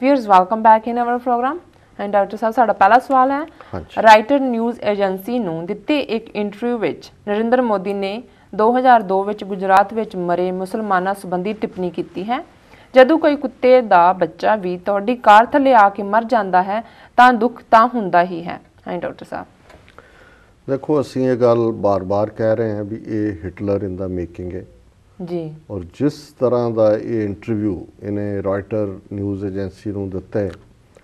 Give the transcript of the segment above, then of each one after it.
viewers welcome back in our program and doctor ਸਾਹਿਬ ਸਾਡਾ ਪਹਿਲਾ ਸਵਾਲ ਹੈ ਰਾਈਟਰ ਨਿਊਜ਼ ਏਜੰਸੀ ਨੂੰ ਦਿੱਤੇ ਇੱਕ ਇੰਟਰਵਿਊ ਵਿੱਚ ਨਰਿੰਦਰ ਮੋਦੀ ਨੇ 2002 ਵਿੱਚ ਗੁਜਰਾਤ ਵਿੱਚ ਮਰੇ ਮੁਸਲਮਾਨਾਂ ਸੰਬੰਧੀ ਟਿੱਪਣੀ ਕੀਤੀ ਹੈ ਜਦੋਂ ਕੋਈ ਕੁੱਤੇ ਦਾ ਬੱਚਾ ਵੀ ਤੁਹਾਡੀ ਕਾਰ ਥੱਲੇ ਆ ਕੇ ਮਰ ਜਾਂਦਾ ਹੈ ਤਾਂ ਦੁੱਖ ਤਾਂ ਹੁੰਦਾ ਹੀ ਹੈ ਐਂਡ ਡਾਕਟਰ ਸਾਹਿਬ ਦੇਖੋ ਅਸੀਂ ਇਹ ਗੱਲ ਬਾਰ-ਬਾਰ ਕਹਿ ਰਹੇ ਹਾਂ ਵੀ ਇਹ ਹਿਟਲਰ ਇਨ ਦਾ ਮੇਕਿੰਗ ਹੈ ਜੀ ਔਰ ਜਿਸ ਤਰ੍ਹਾਂ ਦਾ ਇਹ ਇੰਟਰਵਿਊ ਇਹਨੇ ਰਾਇਟਰ ਨਿਊਜ਼ ਏਜੰਸੀ ਨੂੰ ਦਿੱਤਾ ਹੈ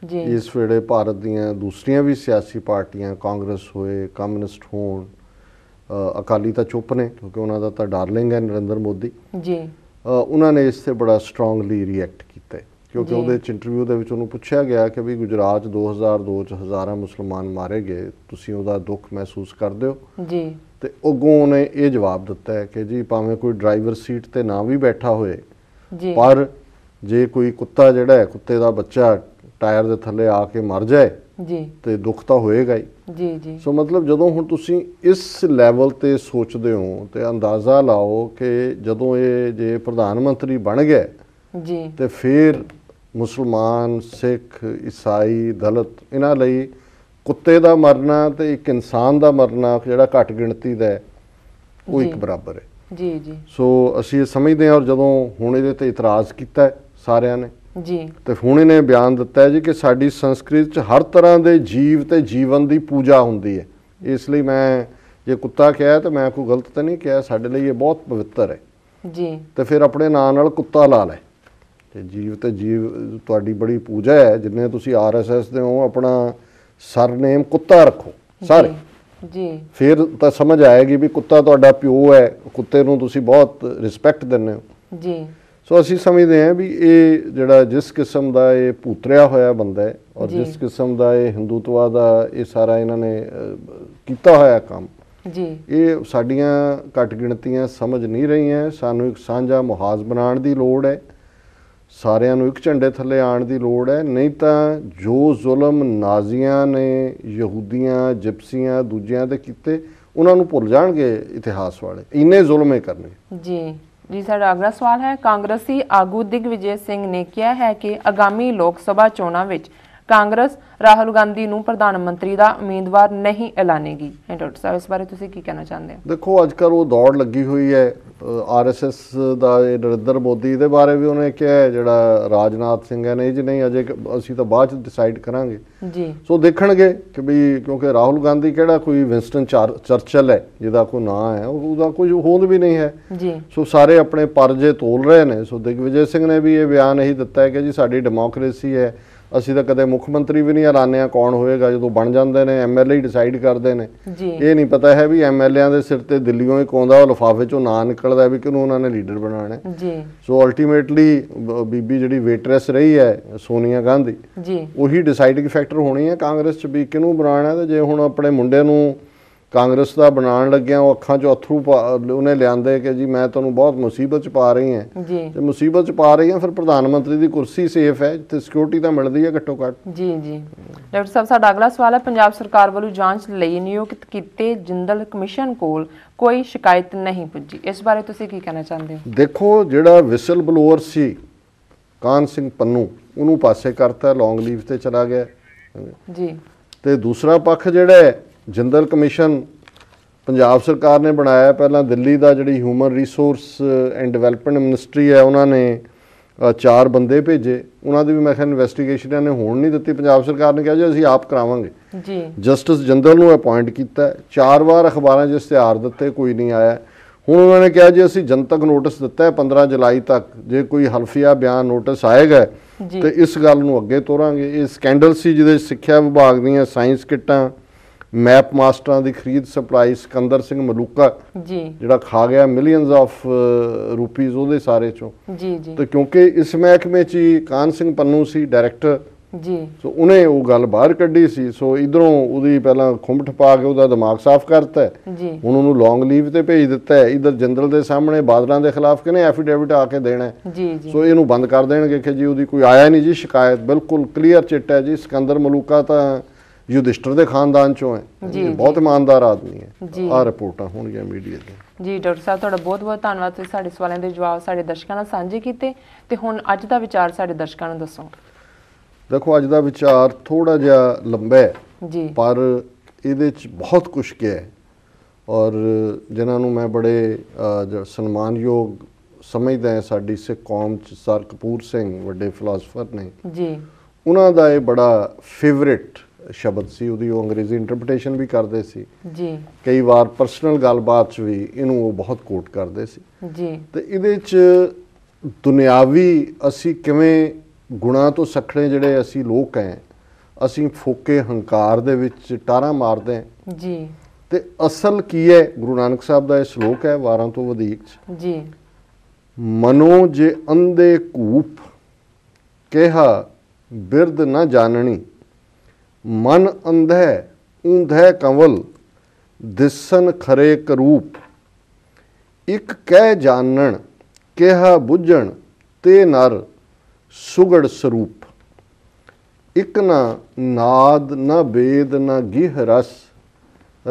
ਜੀ ਇਸ ਵੇਲੇ ਭਾਰਤ ਦੀਆਂ ਦੂਸਰੀਆਂ ਵੀ ਸਿਆਸੀ ਪਾਰਟੀਆਂ ਕਾਂਗਰਸ ਹੋਏ ਕਮਿਊਨਿਸਟ ਹੋਣ ਅਕਾਲੀ ਤਾਂ ਚੁੱਪ ਨੇ ਕਿਉਂਕਿ ਉਹਨਾਂ ਦਾ ਤਾਂ ਡਾਰਲਿੰਗ ਹੈ ਨਰਿੰਦਰ ਮੋਦੀ ਜੀ ਉਹਨਾਂ ਨੇ ਇਸ ਤੇ ਬੜਾ ਸਟਰੋਂਗਲੀ ਰਿਐਕਟ ਕੀਤਾ ਕਿਉਂਕਿ ਉਹਦੇ ਚ ਇੰਟਰਵਿਊ ਦੇ ਵਿੱਚ ਉਹਨੂੰ ਪੁੱਛਿਆ ਗਿਆ ਕਿ ਵੀ ਗੁਜਰਾਤ 2002 ਚ ਹਜ਼ਾਰਾਂ ਮੁਸਲਮਾਨ ਮਾਰੇ ਗਏ ਤੁਸੀਂ ਉਹਦਾ ਦੁੱਖ ਮਹਿਸੂਸ ਕਰਦੇ ਹੋ ਜੀ ਤੇ ਉਗੋਂ ਨੇ ਇਹ ਜਵਾਬ ਦਿੱਤਾ ਹੈ ਕਿ ਜੀ ਭਾਵੇਂ ਕੋਈ ਡਰਾਈਵਰ ਸੀਟ ਤੇ ਨਾ ਵੀ ਬੈਠਾ ਹੋਵੇ ਜੀ ਪਰ ਜੇ ਕੋਈ ਕੁੱਤਾ ਜਿਹੜਾ ਹੈ ਕੁੱਤੇ ਦਾ ਬੱਚਾ ਟਾਇਰ ਦੇ ਥੱਲੇ ਆ ਕੇ ਮਰ ਜਾਏ ਜੀ ਤੇ ਦੁੱਖ ਤਾਂ ਹੋਏਗਾ ਹੀ ਜੀ ਜੀ ਸੋ ਮਤਲਬ ਜਦੋਂ ਹੁਣ ਤੁਸੀਂ ਇਸ ਲੈਵਲ ਤੇ ਸੋਚਦੇ ਹੋ ਤੇ ਅੰਦਾਜ਼ਾ ਲਾਓ ਕਿ ਜਦੋਂ ਇਹ ਜੇ ਪ੍ਰਧਾਨ ਮੰਤਰੀ ਬਣ ਗਏ ਜੀ ਤੇ ਫਿਰ ਮੁਸਲਮਾਨ ਸਿੱਖ ਈਸਾਈ ਦਲਤ ਇਹਨਾਂ ਲਈ ਕੁੱਤੇ ਦਾ ਮਰਨਾ ਤੇ ਇੱਕ ਇਨਸਾਨ ਦਾ ਮਰਨਾ ਜਿਹੜਾ ਘੱਟ ਗਿਣਤੀ ਦਾ ਹੈ ਉਹ ਇੱਕ ਬਰਾਬਰ ਹੈ ਜੀ ਜੀ ਸੋ ਅਸੀਂ ਇਹ ਸਮਝਦੇ ਹਾਂ ਔਰ ਜਦੋਂ ਹੁਣ ਇਹਦੇ ਤੇ ਇਤਰਾਜ਼ ਕੀਤਾ ਸਾਰਿਆਂ ਨੇ ਜੀ ਤੇ ਹੁਣ ਇਹਨੇ ਬਿਆਨ ਦਿੱਤਾ ਜੀ ਕਿ ਸਾਡੀ ਸੰਸਕ੍ਰਿਤ ਚ ਹਰ ਤਰ੍ਹਾਂ ਦੇ ਜੀਵ ਤੇ ਜੀਵਨ ਦੀ ਪੂਜਾ ਹੁੰਦੀ ਹੈ ਇਸ ਲਈ ਮੈਂ ਜੇ ਕੁੱਤਾ ਕਿਹਾ ਤਾਂ ਮੈਂ ਕੋਈ ਗਲਤ ਤਾਂ ਨਹੀਂ ਕਿਹਾ ਸਾਡੇ ਲਈ ਇਹ ਬਹੁਤ ਪਵਿੱਤਰ ਹੈ ਜੀ ਤੇ ਫਿਰ ਆਪਣੇ ਨਾਂ ਨਾਲ ਕੁੱਤਾ ਲਾ ਲੈ ਤੇ ਜੀਵ ਤੇ ਜੀਵ ਤੁਹਾਡੀ ਬੜੀ ਪੂਜਾ ਹੈ ਜਿੰਨੇ ਤੁਸੀਂ ਆਰਐਸਐਸ ਦੇ ਹੋ ਆਪਣਾ ਸਰਨੇਮ ਕੁੱਤਾ ਰੱਖੋ ਸਾਰੇ ਜੀ ਫਿਰ ਤਾਂ ਸਮਝ ਆਏਗੀ ਵੀ ਕੁੱਤਾ ਤੁਹਾਡਾ ਪਿਓ ਹੈ ਕੁੱਤੇ ਨੂੰ ਤੁਸੀਂ ਬਹੁਤ ਰਿਸਪੈਕਟ ਦਿੰਦੇ ਹੋ ਜੀ ਸੋ ਅਸੀਂ ਸਮਝਦੇ ਹਾਂ ਵੀ ਇਹ ਜਿਹੜਾ ਜਿਸ ਕਿਸਮ ਦਾ ਇਹ ਪੂਤਰਿਆ ਹੋਇਆ ਬੰਦਾ ਹੈ ਔਰ ਜਿਸ ਕਿਸਮ ਦਾ ਇਹ ਹਿੰਦੂਤਵਾ ਦਾ ਇਹ ਸਾਰਾ ਇਹਨਾਂ ਨੇ ਕੀਤਾ ਹੋਇਆ ਕੰਮ ਜੀ ਇਹ ਸਾਡੀਆਂ ਘਟ ਗਿਣਤੀਆਂ ਸਮਝ ਨਹੀਂ ਰਹੀਆਂ ਸਾਨੂੰ ਇੱਕ ਸਾਂਝਾ ਮੁਹਾਜ਼ ਬਣਾਉਣ ਦੀ ਲੋੜ ਹੈ ਸਾਰਿਆਂ ਨੂੰ ਇੱਕ ਝੰਡੇ ਥੱਲੇ ਆਣ ਦੀ ਲੋੜ ਹੈ ਨਹੀਂ ਤਾਂ ਜੋ ਜ਼ੁਲਮ ਨਾਜ਼ੀਆਂ ਨੇ ਯਹੂਦੀਆਂ ਜਿਪਸੀਆਂ ਦੂਜਿਆਂ ਤੇ ਕੀਤੇ ਉਹਨਾਂ ਨੂੰ ਭੁੱਲ ਜਾਣਗੇ ਇਤਿਹਾਸ ਵਾਲੇ ਇੰਨੇ ਜ਼ੁਲਮੇ ਕਰਨੇ ਜੀ ਜੀ ਸਾਡਾ ਅਗਲਾ ਸਵਾਲ ਹੈ ਕਾਂਗਰਸੀ ਆਗੂ ਦਿਗ ਵਿਜੇ ਸਿੰਘ ਨੇ ਕਿਹਾ ਹੈ ਕਿ ਆਗਾਮੀ ਲੋਕ ਸਭਾ ਚੋਣਾਂ ਵਿੱਚ ਕਾਂਗਰਸ ਰਾਹੁਲ ਗਾਂਧੀ ਨੂੰ ਪ੍ਰਧਾਨ ਮੰਤਰੀ ਦਾ ਉਮੀਦਵਾਰ ਨਹੀਂ ਐਲਾਨੇਗੀ ਹੈ ਡਾਕਟਰ ਸਾਹਿਬ ਇਸ ਬਾਰੇ ਤੁਸੀਂ ਕੀ ਕਹਿਣਾ ਚਾਹੁੰਦੇ ਹੋ ਦੇਖੋ ਅੱਜ ਕੱਲ ਉਹ ਦੌੜ ਲੱਗੀ ਹੋਈ ਹੈ ਆਰਐਸਐਸ ਦਾ ਇਹ ਨਰਿੰਦਰ ਮੋਦੀ ਦੇ ਬਾਰੇ ਵੀ ਉਹਨੇ ਕਿਹਾ ਜਿਹੜਾ ਰਾਜਨਾਥ ਸਿੰਘ ਹੈ ਨਹੀਂ ਜੀ ਨਹੀਂ ਅਜੇ ਅਸੀਂ ਤਾਂ ਬਾਅਦ ਚ ਡਿਸਾਈਡ ਕਰਾਂਗੇ ਜੀ ਸੋ ਦੇਖਣਗੇ ਕਿ ਵੀ ਕਿਉਂਕਿ ਰਾਹੁਲ ਗਾਂਧੀ ਕਿਹੜਾ ਕੋਈ ਵਿਨਸਟਨ ਚਰਚਲ ਹੈ ਜਿਹਦਾ ਕੋਈ ਨਾਂ ਹੈ ਉਹਦਾ ਕੋਈ ਹੋਂਦ ਵੀ ਨਹੀਂ ਹੈ ਜੀ ਸੋ ਸਾਰੇ ਆਪਣੇ ਪਰਜੇ ਤੋਲ ਰਹੇ ਨੇ ਸੋ ਦਿਗਵਿਜੇ ਸਿੰਘ ਨੇ ਵੀ ਇਹ ਬਿਆਨ ਇਹੀ ਦਿੱਤਾ ਹੈ ਕਿ ਜੀ ਸਾਡੀ ਡੈਮੋਕ੍ਰੇਸੀ ਹੈ ਅਸੀਂ ਤਾਂ ਕਦੇ ਮੁੱਖ ਮੰਤਰੀ ਵੀ ਨਹੀਂ ਹਰਾਨਿਆ ਕੌਣ ਹੋਏਗਾ ਜਦੋਂ ਬਣ ਜਾਂਦੇ ਨੇ ਐਮਐਲਏ ਡਿਸਾਈਡ ਕਰਦੇ ਨੇ ਇਹ ਨਹੀਂ ਪਤਾ ਹੈ ਵੀ ਐਮਐਲਏਆਂ ਦੇ ਸਿਰ ਤੇ ਦਿੱਲੀੋਂ ਹੀ ਕੌਂਦਾ ਉਹ ਲਫਾਫੇ ਚੋਂ ਨਾਂ ਨਿਕਲਦਾ ਵੀ ਕਿਨੂੰ ਉਹਨਾਂ ਨੇ ਲੀਡਰ ਬਣਾਣਾ ਜੀ ਸੋ ਅਲਟੀਮੇਟਲੀ ਬੀਬੀ ਜਿਹੜੀ ਵੇਟਰੈਸ ਰਹੀ ਹੈ ਸੋਨੀਆ ਗਾਂਧੀ ਜੀ ਉਹੀ ਡਿਸਾਈਡਿੰਗ ਫੈਕਟਰ ਹੋਣੀ ਹੈ ਕਾਂਗਰਸ ਚ ਵੀ ਕਿਨੂੰ ਬਣਾਣਾ ਤੇ ਜੇ ਹੁਣ ਆਪਣੇ ਮੁੰਡੇ ਨੂੰ ਕਾਂਗਰਸ ਦਾ ਬਣਾਉਣ ਲੱਗਿਆ ਉਹ ਅੱਖਾਂ 'ਚੋਂ ਅਥਰੂ ਉਹਨੇ ਲਿਆਂਦੇ ਕਿ ਜੀ ਮੈਂ ਤੁਹਾਨੂੰ ਬਹੁਤ ਮੁਸੀਬਤ 'ਚ ਪਾ ਰਹੀ ਹਾਂ ਤੇ ਮੁਸੀਬਤ 'ਚ ਪਾ ਰਹੀ ਹਾਂ ਫਿਰ ਪ੍ਰਧਾਨ ਮੰਤਰੀ ਦੀ ਕੁਰਸੀ ਸੇਫ ਹੈ ਤੇ ਸਿਕਿਉਰਿਟੀ ਤਾਂ ਮਿਲਦੀ ਹੈ ਘੱਟੋ ਘੱਟ ਜੀ ਜੀ ਡਾਕਟਰ ਸਾਹਿਬ ਸਾਡਾ ਅਗਲਾ ਸਵਾਲ ਹੈ ਪੰਜਾਬ ਸਰਕਾਰ ਵੱਲੋਂ ਜਾਂਚ ਲਈ ਨਿਯੁਕਤ ਕੀਤੇ ਜਿੰਦਲ ਕਮਿਸ਼ਨ ਕੋਲ ਕੋਈ ਸ਼ਿਕਾਇਤ ਨਹੀਂ ਪੁੱਜੀ ਇਸ ਬਾਰੇ ਤੁਸੀਂ ਕੀ ਕਹਿਣਾ ਚਾਹੁੰਦੇ ਹੋ ਦੇਖੋ ਜਿਹੜਾ ਵਿਸਲ ਬਲੋਅਰ ਸੀ ਕਾਨ ਸਿੰਘ ਪੰਨੂ ਉਹਨੂੰ ਪਾਸੇ ਕਰਤਾ ਲੌਂਗ ਲੀਵ ਤੇ ਚਲਾ ਗਿਆ ਜੀ ਤੇ ਦੂਸਰਾ ਪੱਖ ਜਿਹੜਾ ਹੈ ਜਨਰਲ ਕਮਿਸ਼ਨ ਪੰਜਾਬ ਸਰਕਾਰ ਨੇ ਬਣਾਇਆ ਪਹਿਲਾਂ ਦਿੱਲੀ ਦਾ ਜਿਹੜੀ human resource and development ministry ਹੈ ਉਹਨਾਂ ਨੇ ਚਾਰ ਬੰਦੇ ਭੇਜੇ ਉਹਨਾਂ ਦੀ ਵੀ ਮੈਂ ਕਿਹਾ ਇਨਵੈਸਟੀਗੇਸ਼ਨ ਨੇ ਹੋਣ ਨਹੀਂ ਦਿੱਤੀ ਪੰਜਾਬ ਸਰਕਾਰ ਨੇ ਕਿਹਾ ਜੀ ਅਸੀਂ ਆਪ ਕਰਾਵਾਂਗੇ ਜੀ ਜਸਟਿਸ ਜੰਦਲ ਨੂੰ ਅਪਾਇੰਟ ਕੀਤਾ ਚਾਰ ਵਾਰ ਅਖਬਾਰਾਂ 'ਚ ਇਸ਼ਤਿਹਾਰ ਦਿੱਤੇ ਕੋਈ ਨਹੀਂ ਆਇਆ ਹੁਣ ਉਹਨਾਂ ਨੇ ਕਿਹਾ ਜੀ ਅਸੀਂ ਜਨਤਕ ਨੋਟਿਸ ਦਿੱਤਾ ਹੈ 15 ਜੁਲਾਈ ਤੱਕ ਜੇ ਕੋਈ ਹਲਫੀਆ ਬਿਆਨ ਨੋਟਿਸ ਆਏਗਾ ਤੇ ਇਸ ਗੱਲ ਨੂੰ ਅੱਗੇ ਤੋਰਾਂਗੇ ਇਹ ਸਕੈਂਡਲ ਸੀ ਜਿਹਦੇ ਸਿੱਖਿਆ ਵਿਭਾਗ ਦੀਆਂ ਸਾਇੰਸ ਕਿੱਟਾਂ ਮੈਪ ਮਾਸਟਰਾਂ ਦੀ ਖਰੀਦ ਸਪਲਾਈ ਸਿਕੰਦਰ ਸਿੰਘ ਮਲੂਕਾ ਜੀ ਜਿਹੜਾ ਖਾ ਗਿਆ ਮਿਲੀਅਨਸ ਆਫ ਰੁਪੀਸ ਉਹਦੇ ਸਾਰੇ ਚੋਂ ਜੀ ਜੀ ਤੇ ਕਿਉਂਕਿ ਇਸ ਮਹਿਕਮੇ 'ਚ ਕਾਨ ਸਿੰਘ ਪੰਨੂ ਸੀ ਡਾਇਰੈਕਟਰ ਜੀ ਸੋ ਉਹਨੇ ਉਹ ਗੱਲ ਬਾਹਰ ਕੱਢੀ ਸੀ ਸੋ ਇਧਰੋਂ ਉਹਦੀ ਪਹਿਲਾਂ ਖੁੰਮਠ ਪਾ ਕੇ ਉਹਦਾ ਦਿਮਾਗ ਸਾਫ਼ ਕਰਤਾ ਜੀ ਹੁਣ ਉਹਨੂੰ ਲੌਂਗ ਲੀਵ ਤੇ ਭੇਜ ਦਿੱਤਾ ਹੈ ਇਧਰ ਜਨਰਲ ਦੇ ਸਾਹਮਣੇ ਬਾਦਲਾਂ ਦੇ ਖਿਲਾਫ ਕਿਨੇ ਐਫੀਡੇਵਿਟ ਆ ਕੇ ਦੇਣਾ ਜੀ ਜੀ ਸੋ ਇਹਨੂੰ ਬੰਦ ਕਰ ਦੇਣਗੇ ਕਿ ਜੀ ਉਹਦੀ ਕੋਈ ਆਇਆ ਨਹੀਂ ਜੀ ਸ਼ਿਕਾਇਤ ਬਿਲਕੁਲ ਕਲੀਅਰ ਚਿੱਟ ਹੈ ਜੀ ਸਿਕੰਦਰ ਮਲੂਕਾ ਤਾਂ ਯੁਧਿਸ਼ਟਰ ਦੇ ਖਾਨਦਾਨ ਚੋਂ ਹੈ ਜੀ ਬਹੁਤ ਇਮਾਨਦਾਰ ਆਦਮੀ ਹੈ ਆ ਰਿਪੋਰਟਾਂ ਹੋਣਗੀਆਂ ਮੀਡੀਆ ਦੀਆਂ ਜੀ ਡਾਕਟਰ ਸਾਹਿਬ ਤੁਹਾਡਾ ਬਹੁਤ-ਬਹੁਤ ਧੰਨਵਾਦ ਤੁਸੀਂ ਸਾਡੇ ਸਵਾਲਾਂ ਦੇ ਜਵਾਬ ਸਾਡੇ ਦਰਸ਼ਕਾਂ ਨਾਲ ਸਾਂਝੇ ਕੀਤੇ ਤੇ ਹੁਣ ਅੱਜ ਦਾ ਵਿਚਾਰ ਸਾਡੇ ਦਰਸ਼ਕਾਂ ਨੂੰ ਦੱਸੋ ਦੇਖੋ ਅੱਜ ਦਾ ਵਿਚਾਰ ਥੋੜਾ ਜਿਹਾ ਲੰਬਾ ਹੈ ਜੀ ਪਰ ਇਹਦੇ ਵਿੱਚ ਬਹੁਤ ਕੁਝ ਕਿਹਾ ਹੈ ਔਰ ਜਿਨ੍ਹਾਂ ਨੂੰ ਮੈਂ ਬੜੇ ਸਨਮਾਨਯੋਗ ਸਮਝਦਾ ਹਾਂ ਸਾਡੀ ਸੇ ਕੌਮ ਚ ਸਰ ਕਪੂਰ ਸਿੰਘ ਵੱਡੇ ਫਿਲਾਸਫਰ ਨੇ ਜੀ ਉਹਨਾਂ ਦਾ ਇਹ ਬੜਾ ਫੇਵਰਿਟ ਸ਼ਬਦ ਸੀ ਉਹਦੀ ਉਹ ਅੰਗਰੇਜ਼ੀ ਇੰਟਰਪ੍ਰੀਟੇਸ਼ਨ ਵੀ ਕਰਦੇ ਸੀ ਜੀ ਕਈ ਵਾਰ ਪਰਸਨਲ ਗੱਲਬਾਤ 'ਚ ਵੀ ਇਹਨੂੰ ਉਹ ਬਹੁਤ ਕੋਟ ਕਰਦੇ ਸੀ ਜੀ ਤੇ ਇਹਦੇ 'ਚ ਦੁਨਿਆਵੀ ਅਸੀਂ ਕਿਵੇਂ ਗੁਣਾ ਤੋਂ ਸਖੜੇ ਜਿਹੜੇ ਅਸੀਂ ਲੋਕ ਐ ਅਸੀਂ ਫੋਕੇ ਹੰਕਾਰ ਦੇ ਵਿੱਚ ਟਾਰਾ ਮਾਰਦੇ ਹਾਂ ਜੀ ਤੇ ਅਸਲ ਕੀ ਹੈ ਗੁਰੂ ਨਾਨਕ ਸਾਹਿਬ ਦਾ ਇਹ ਸ਼ਲੋਕ ਹੈ 12 ਤੋਂ ਵਧੇਕ ਜੀ ਮਨੋ ਜੇ ਅੰਦੇ ਕੂਪ ਕਿਹਾ ਬਿਰਦ ਨਾ ਜਾਣਣੀ ਮਨ ਅੰਧੈ ਉਂਧੈ ਕੰਵਲ ਦਿਸਨ ਖਰੇ ਕਰੂਪ ਇਕ ਕਹਿ ਜਾਣਣ ਕਿਹਾ ਬੁੱਝਣ ਤੇ ਨਰ ਸੁਗੜ ਸਰੂਪ ਇਕ ਨਾ ਨਾਦ ਨਾ ਬੇਦ ਨਾ ਗਿਹ ਰਸ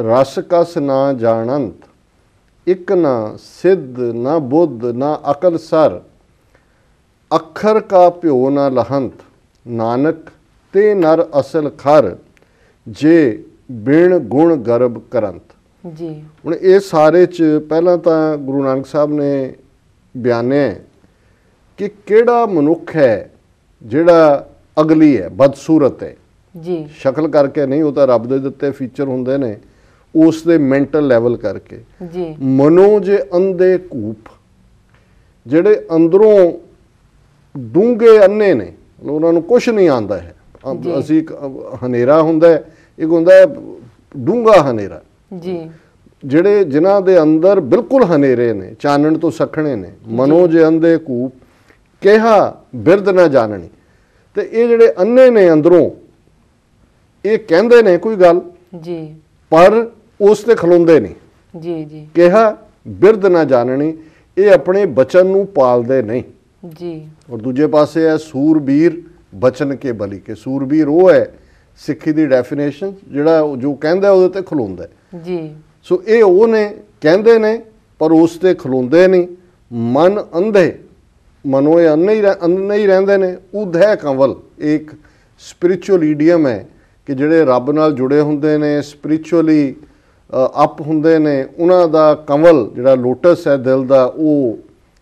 ਰਸ ਕਸ ਨਾ ਜਾਣੰਤ ਇਕ ਨਾ ਸਿੱਧ ਨਾ ਬੁੱਧ ਨਾ ਅਕਲ ਸਰ ਅੱਖਰ ਕਾ ਭਿਓ ਨਾ ਲਹੰਤ ਨਾਨਕ ਤੇ ਨਰ ਅਸਲ ਖਰ ਜੇ ਬਿਣ ਗੁਣ ਗਰਬ ਕਰੰਤ ਜੀ ਹੁਣ ਇਹ ਸਾਰੇ ਚ ਪਹਿਲਾਂ ਤਾਂ ਗੁਰੂ ਨਾਨਕ ਸਾਹਿਬ ਨੇ ਬਿਆਨੇ ਕਿ ਕਿਹੜਾ ਮਨੁੱਖ ਹੈ ਜਿਹੜਾ ਅਗਲੀ ਹੈ ਬਦਸੂਰਤ ਹੈ ਜੀ ਸ਼ਕਲ ਕਰਕੇ ਨਹੀਂ ਉਹ ਤਾਂ ਰੱਬ ਦੇ ਦਿੱਤੇ ਫੀਚਰ ਹੁੰਦੇ ਨੇ ਉਸ ਦੇ ਮੈਂਟਲ ਲੈਵਲ ਕਰਕੇ ਜੀ ਮਨੋ ਜੇ ਅੰਦੇ ਕੂਪ ਜਿਹੜੇ ਅੰਦਰੋਂ ਡੂੰਗੇ ਅੰਨੇ ਨੇ ਉਹਨਾਂ ਨੂੰ ਕੁਝ ਨਹੀਂ ਆਂਦਾ ਹੈ ਅਸੀਂ ਹਨੇਰਾ ਹੁੰਦਾ ਇੱਕ ਹੁੰਦਾ ਡੂੰਗਾ ਹਨੇਰਾ ਜੀ ਜਿਹੜੇ ਜਿਨ੍ਹਾਂ ਦੇ ਅੰਦਰ ਬਿਲਕੁਲ ਹਨੇਰੇ ਨੇ ਚਾਨਣ ਤੋਂ ਸਖਣੇ ਨੇ ਮਨੋ ਜੇ ਅੰਦੇ ਕੂਪ ਕਿਹਾ ਬਿਰਦ ਨਾ ਜਾਣਣੀ ਤੇ ਇਹ ਜਿਹੜੇ ਅੰਨੇ ਨੇ ਅੰਦਰੋਂ ਇਹ ਕਹਿੰਦੇ ਨੇ ਕੋਈ ਗੱਲ ਜੀ ਪਰ ਉਸ ਤੇ ਖਲੋਂਦੇ ਨਹੀਂ ਜੀ ਜੀ ਕਿਹਾ ਬਿਰਦ ਨਾ ਜਾਣਣੀ ਇਹ ਆਪਣੇ ਬਚਨ ਨੂੰ ਪਾਲਦੇ ਨਹੀਂ ਜੀ ਔਰ ਦੂਜੇ ਪਾਸੇ ਹੈ ਸੂਰਬੀਰ ਬਚਨ ਕੇ ਬਲੀ ਕੇ ਸੂਰਬੀਰ ਉਹ ਹੈ ਸਿੱਖੀ ਦੀ ਡੈਫੀਨੇਸ਼ਨ ਜਿਹੜਾ ਜੋ ਕਹਿੰਦਾ ਉਹਦੇ ਤੇ ਖਲੋਂਦਾ ਜੀ ਸੋ ਇਹ ਉਹ ਨੇ ਕਹਿੰਦੇ ਨੇ ਪਰ ਉਸ ਤੇ ਖਲੋਂਦੇ ਨਹੀਂ ਮਨ ਅੰਧੇ ਮਨੋ ਇਹ ਅੰਨੇ ਨਹੀਂ ਰਹਿੰਦੇ ਨੇ ਉਧੈ ਕੰਵਲ ਇੱਕ ਸਪਿਰਚੁਅਲ ਈਡੀਅਮ ਹੈ ਕਿ ਜਿਹੜੇ ਰੱਬ ਨਾਲ ਜੁੜੇ ਹੁੰਦੇ ਨੇ ਸਪਿਰਚੁਅਲੀ ਅਪ ਹੁੰਦੇ ਨੇ ਉਹਨਾਂ ਦਾ ਕੰਵਲ ਜਿਹੜਾ ਲੋਟਸ ਹੈ ਦਿਲ ਦਾ ਉਹ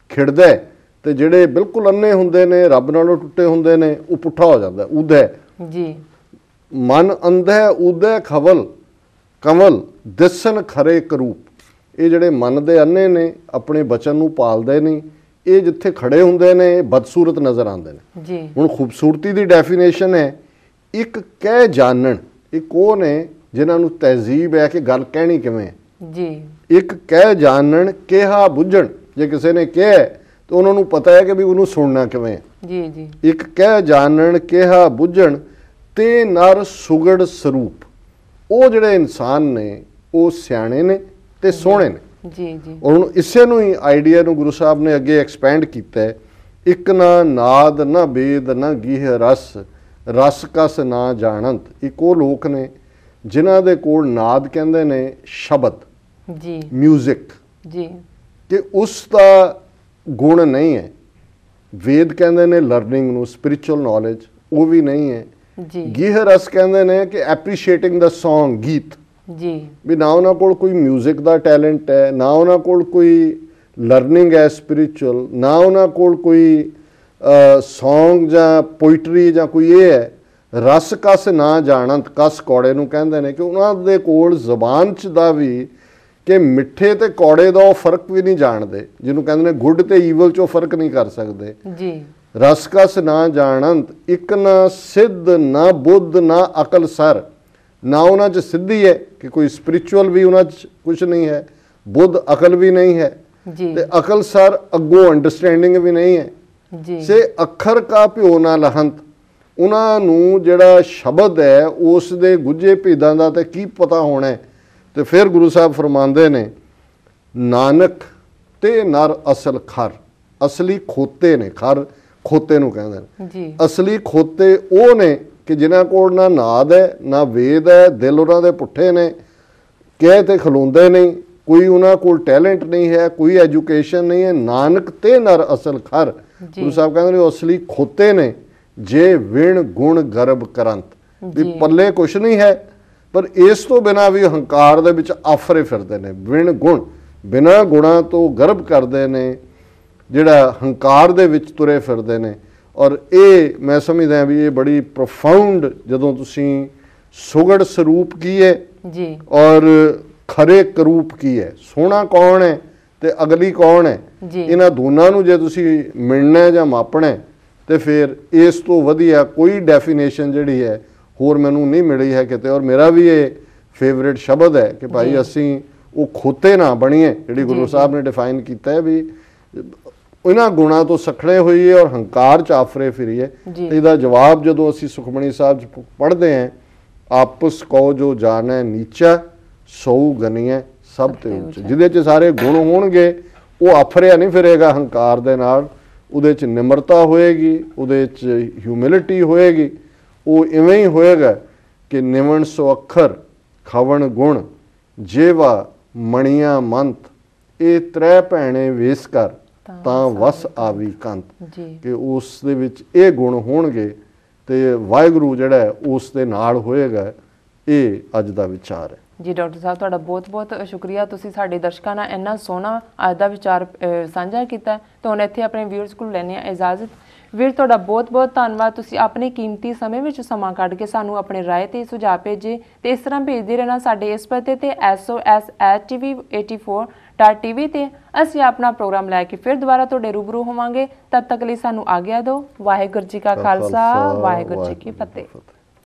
ਖਿੜਦਾ ਹੈ ਤੇ ਜਿਹੜੇ ਬਿਲਕੁਲ ਅੰਨੇ ਹੁੰਦੇ ਨੇ ਰੱਬ ਨਾਲੋਂ ਟੁੱਟੇ ਹੁੰਦੇ ਨੇ ਉਹ ਪੁੱਠਾ ਹੋ ਜਾਂਦਾ ਉਦੈ ਜੀ ਮਨ ਅੰਧੈ ਉਦੈ ਖਵਲ ਕਮਲ ਦਿਸਨ ਖਰੇ ਕਰੂਪ ਇਹ ਜਿਹੜੇ ਮਨ ਦੇ ਅੰਨੇ ਨੇ ਆਪਣੇ ਬਚਨ ਨੂੰ ਪਾਲਦੇ ਨਹੀਂ ਇਹ ਜਿੱਥੇ ਖੜੇ ਹੁੰਦੇ ਨੇ ਬਦਸੂਰਤ ਨਜ਼ਰ ਆਉਂਦੇ ਨੇ ਜੀ ਹੁਣ ਖੂਬਸੂਰਤੀ ਦੀ ਡੈਫੀਨੇਸ਼ਨ ਹੈ ਇੱਕ ਕਹਿ ਜਾਣਣ ਇਹ ਕੋ ਨੇ ਜਿਨ੍ਹਾਂ ਨੂੰ ਤਹਿਜ਼ੀਬ ਹੈ ਕਿ ਗੱਲ ਕਹਿਣੀ ਕਿਵੇਂ ਜੀ ਇੱਕ ਕਹਿ ਜਾਣਣ ਕਿਹਾ ਬੁੱਝਣ ਜੇ ਕਿਸੇ ਨੇ ਕਿਹਾ ਤੇ ਉਹਨਾਂ ਨੂੰ ਪਤਾ ਹੈ ਕਿ ਵੀ ਉਹਨੂੰ ਸੁਣਨਾ ਕਿਵੇਂ ਜੀ ਜੀ ਇੱਕ ਕਹਿ ਜਾਣਨ ਕਿਹਾ ਬੁੱਝਣ ਤੇ ਨਰ ਸੁਗੜ ਸਰੂਪ ਉਹ ਜਿਹੜੇ ਇਨਸਾਨ ਨੇ ਉਹ ਸਿਆਣੇ ਨੇ ਤੇ ਸੋਹਣੇ ਨੇ ਜੀ ਜੀ ਉਹਨੂੰ ਇਸੇ ਨੂੰ ਹੀ ਆਈਡੀਆ ਨੂੰ ਗੁਰੂ ਸਾਹਿਬ ਨੇ ਅੱਗੇ ਐਕਸਪੈਂਡ ਕੀਤਾ ਹੈ ਇੱਕ ਨਾ ਨਾਦ ਨਾ ਬੇਦ ਨਾ ਗੀਹ ਰਸ ਰਸ ਕਸ ਨਾ ਜਾਣੰਤ ਇੱਕ ਉਹ ਲੋਕ ਨੇ ਜਿਨ੍ਹਾਂ ਦੇ ਕੋਲ ਨਾਦ ਕਹਿੰਦੇ ਨੇ ਸ਼ਬਦ ਜੀ 뮤직 ਜੀ ਕਿ ਉਸ ਦਾ ਗੁਣ ਨਹੀਂ ਹੈ ਵੇਦ ਕਹਿੰਦੇ ਨੇ ਲਰਨਿੰਗ ਨੂੰ ਸਪਿਰਚੁਅਲ ਨੋਲੇਜ ਉਹ ਵੀ ਨਹੀਂ ਹੈ ਜੀ ਗੀਹ ਰਸ ਕਹਿੰਦੇ ਨੇ ਕਿ ਐਪਰੀਸ਼ੀਏਟਿੰਗ ਦਾ Song ਗੀਤ ਜੀ ਵੀ ਨਾ ਉਹਨਾਂ ਕੋਲ ਕੋਈ 뮤직 ਦਾ ਟੈਲੈਂਟ ਹੈ ਨਾ ਉਹਨਾਂ ਕੋਲ ਕੋਈ ਲਰਨਿੰਗ ਹੈ ਸਪਿਰਚੁਅਲ ਨਾ ਉਹਨਾਂ ਕੋਲ ਕੋਈ Song ਜਾਂ ਪੋਇਟਰੀ ਜਾਂ ਕੋਈ ਇਹ ਹੈ ਰਸ ਕਸ ਨਾ ਜਾਣਤ ਕਸ ਕੋੜੇ ਨੂੰ ਕਹਿੰਦੇ ਨੇ ਕਿ ਉਹਨਾਂ ਦੇ ਕੋਲ ਜ਼ਬਾਨ ਚ ਦਾ ਵੀ ਕਿ ਮਿੱਠੇ ਤੇ ਕੌੜੇ ਦਾ ਉਹ ਫਰਕ ਵੀ ਨਹੀਂ ਜਾਣਦੇ ਜਿਹਨੂੰ ਕਹਿੰਦੇ ਨੇ ਗੁੱਡ ਤੇ ਈਵਲ ਚੋਂ ਫਰਕ ਨਹੀਂ ਕਰ ਸਕਦੇ ਜੀ ਰਸ ਕਸ ਨਾ ਜਾਣੰਤ ਇੱਕ ਨਾ ਸਿੱਧ ਨਾ ਬੁੱਧ ਨਾ ਅਕਲ ਸਰ ਨਾ ਉਹਨਾਂ 'ਚ ਸਿੱਧੀ ਹੈ ਕਿ ਕੋਈ ਸਪਿਰਚੁਅਲ ਵੀ ਉਹਨਾਂ 'ਚ ਕੁਝ ਨਹੀਂ ਹੈ ਬੁੱਧ ਅਕਲ ਵੀ ਨਹੀਂ ਹੈ ਜੀ ਤੇ ਅਕਲ ਸਰ ਅੱਗੋਂ ਅੰਡਰਸਟੈਂਡਿੰਗ ਵੀ ਨਹੀਂ ਹੈ ਜੀ ਸੇ ਅੱਖਰ ਕਾ ਭਿਓ ਨਾ ਲਹੰਤ ਉਹਨਾਂ ਨੂੰ ਜਿਹੜਾ ਸ਼ਬਦ ਹੈ ਉਸ ਦੇ ਗੁੱਝੇ ਭੇਦਾਂ ਦਾ ਤੇ ਕੀ ਪਤਾ ਹੋਣਾ ਹੈ ਤੇ ਫਿਰ ਗੁਰੂ ਸਾਹਿਬ ਫਰਮਾਉਂਦੇ ਨੇ ਨਾਨਕ ਤੇ ਨਰ ਅਸਲ ਖਰ ਅਸਲੀ ਖੋਤੇ ਨੇ ਖਰ ਖੋਤੇ ਨੂੰ ਕਹਿੰਦੇ ਨੇ ਜੀ ਅਸਲੀ ਖੋਤੇ ਉਹ ਨੇ ਕਿ ਜਿਨ੍ਹਾਂ ਕੋਲ ਨਾ ਨਾਦ ਹੈ ਨਾ ਵੇਦ ਹੈ ਦਿਲ ਉਹਨਾਂ ਦੇ ਪੁੱਠੇ ਨੇ ਕਹਿ ਤੇ ਖਲੋਂਦੇ ਨਹੀਂ ਕੋਈ ਉਹਨਾਂ ਕੋਲ ਟੈਲੈਂਟ ਨਹੀਂ ਹੈ ਕੋਈ ਐਜੂਕੇਸ਼ਨ ਨਹੀਂ ਹੈ ਨਾਨਕ ਤੇ ਨਰ ਅਸਲ ਖਰ ਗੁਰੂ ਸਾਹਿਬ ਕਹਿੰਦੇ ਨੇ ਅਸਲੀ ਖੋਤੇ ਨੇ ਜੇ ਵਿਣ ਗੁਣ ਗਰਬ ਕਰੰਤ ਵੀ ਪੱਲੇ ਕੁਛ ਨਹੀਂ ਹੈ ਪਰ ਇਸ ਤੋਂ ਬਿਨਾ ਵੀ ਹੰਕਾਰ ਦੇ ਵਿੱਚ ਆਫਰੇ ਫਿਰਦੇ ਨੇ ਬਿਨ ਗੁਣ ਬਿਨਾ ਗੁਣਾ ਤੋਂ ਗਰਭ ਕਰਦੇ ਨੇ ਜਿਹੜਾ ਹੰਕਾਰ ਦੇ ਵਿੱਚ ਤੁਰੇ ਫਿਰਦੇ ਨੇ ਔਰ ਇਹ ਮੈਂ ਸਮਝਦਾ ਵੀ ਇਹ ਬੜੀ ਪ੍ਰੋਫਾਉਂਡ ਜਦੋਂ ਤੁਸੀਂ ਸੁਗੜ ਸਰੂਪ ਕੀ ਹੈ ਜੀ ਔਰ ਖਰੇ ਕਰੂਪ ਕੀ ਹੈ ਸੋਹਣਾ ਕੌਣ ਹੈ ਤੇ ਅਗਲੀ ਕੌਣ ਹੈ ਇਹਨਾਂ ਦੋਨਾਂ ਨੂੰ ਜੇ ਤੁਸੀਂ ਮਿਲਣਾ ਜਾਂ ਮਾਪਣਾ ਤੇ ਫਿਰ ਇਸ ਤੋਂ ਵਧੀਆ ਕੋਈ ਡੈਫੀਨੇਸ਼ਨ ਜਿਹੜੀ ਹੈ ਹੋਰ ਮੈਨੂੰ ਨਹੀਂ ਮਿਲੀ ਹੈ ਕਿਤੇ ਔਰ ਮੇਰਾ ਵੀ ਇਹ ਫੇਵਰਿਟ ਸ਼ਬਦ ਹੈ ਕਿ ਭਾਈ ਅਸੀਂ ਉਹ ਖੋਤੇ ਨਾ ਬਣੀਏ ਜਿਹੜੀ ਗੁਰੂ ਸਾਹਿਬ ਨੇ ਡਿਫਾਈਨ ਕੀਤਾ ਹੈ ਵੀ ਉਹਨਾਂ ਗੁਣਾ ਤੋਂ ਸਖੜੇ ਹੋਈਏ ਔਰ ਹੰਕਾਰ ਚ ਆਫਰੇ ਫਿਰੀਏ ਤੇ ਇਹਦਾ ਜਵਾਬ ਜਦੋਂ ਅਸੀਂ ਸੁਖਮਣੀ ਸਾਹਿਬ ਚ ਪੜ੍ਹਦੇ ਆਂ ਆਪਸ ਕੋ ਜੋ ਜਾਣੈ ਨੀਚਾ ਸਉ ਗਨੀਐ ਸਭ ਤੇ ਉੱਚ ਜਿਹਦੇ ਚ ਸਾਰੇ ਗੁਣ ਹੋਣਗੇ ਉਹ ਆਫਰਿਆ ਨਹੀਂ ਫਿਰੇਗਾ ਹੰਕਾਰ ਦੇ ਨਾਲ ਉਹਦੇ ਚ ਨਿਮਰਤਾ ਹੋਏਗੀ ਉਹਦੇ ਚ ਹਿਊਮਿਲਿਟੀ ਹੋਏਗੀ ਉਹ ਇਵੇਂ ਹੀ ਹੋਏਗਾ ਕਿ ਨਿਵਣ ਸੋ ਅੱਖਰ ਖਵਣ ਗੁਣ ਜੇਵਾ ਮਣੀਆਂ ਮੰਤ ਇਹ ਤ੍ਰੈ ਭੈਣੇ ਵੇਸ ਕਰ ਤਾਂ ਵਸ ਆਵੀ ਕੰਤ ਕਿ ਉਸ ਦੇ ਵਿੱਚ ਇਹ ਗੁਣ ਹੋਣਗੇ ਤੇ ਵਾਹਿਗੁਰੂ ਜਿਹੜਾ ਉਸ ਦੇ ਨਾਲ ਹੋਏਗਾ ਇਹ ਅੱਜ ਦਾ ਵਿਚਾਰ ਹੈ ਜੀ ਡਾਕਟਰ ਸਾਹਿਬ ਤੁਹਾਡਾ ਬਹੁਤ-ਬਹੁਤ ਸ਼ੁਕਰੀਆ ਤੁਸੀਂ ਸਾਡੇ ਦਰਸ਼ਕਾਂ ਨਾਲ ਇੰਨਾ ਸੋਹਣਾ ਅੱਜ ਦਾ ਵਿਚਾਰ ਸਾਂਝਾ ਕੀਤਾ ਤੇ ਹੁਣ ਇੱਥੇ ਆਪਣੇ ਵੀਅਰਸ ਕੋਲ ਲੈਣੇ ਆ ਇਜਾਜ਼ਤ ਵੀਰ ਤੁਹਾਡਾ ਬਹੁਤ-ਬਹੁਤ ਧੰਨਵਾਦ ਤੁਸੀਂ ਆਪਣੇ ਕੀਮਤੀ ਸਮੇਂ ਵਿੱਚ ਸਮਾਂ ਕੱਢ ਕੇ ਸਾਨੂੰ ਆਪਣੇ ਰਾਏ ਤੇ ਸੁਝਾਅ ਭੇਜੇ ਤੇ ਇਸ ਤਰ੍ਹਾਂ ਭੇਜਦੇ ਰਹਿਣਾ ਸਾਡੇ ਇਸ ਪਤੇ ਤੇ sos@tv84.tv ਤੇ ਅਸੀਂ ਆਪਣਾ ਪ੍ਰੋਗਰਾਮ ਲੈ ਕੇ ਫਿਰ ਦੁਬਾਰਾ ਤੁਹਾਡੇ ਰੂਬਰੂ ਹੋਵਾਂਗੇ ਤਦ ਤੱਕ ਲਈ ਸਾਨੂੰ ਆਗਿਆ ਦਿਓ ਵਾਹਿਗੁਰੂ ਜੀ ਕਾ ਖਾਲਸਾ ਵਾਹਿਗੁਰੂ ਜੀ ਕੀ ਫਤਿਹ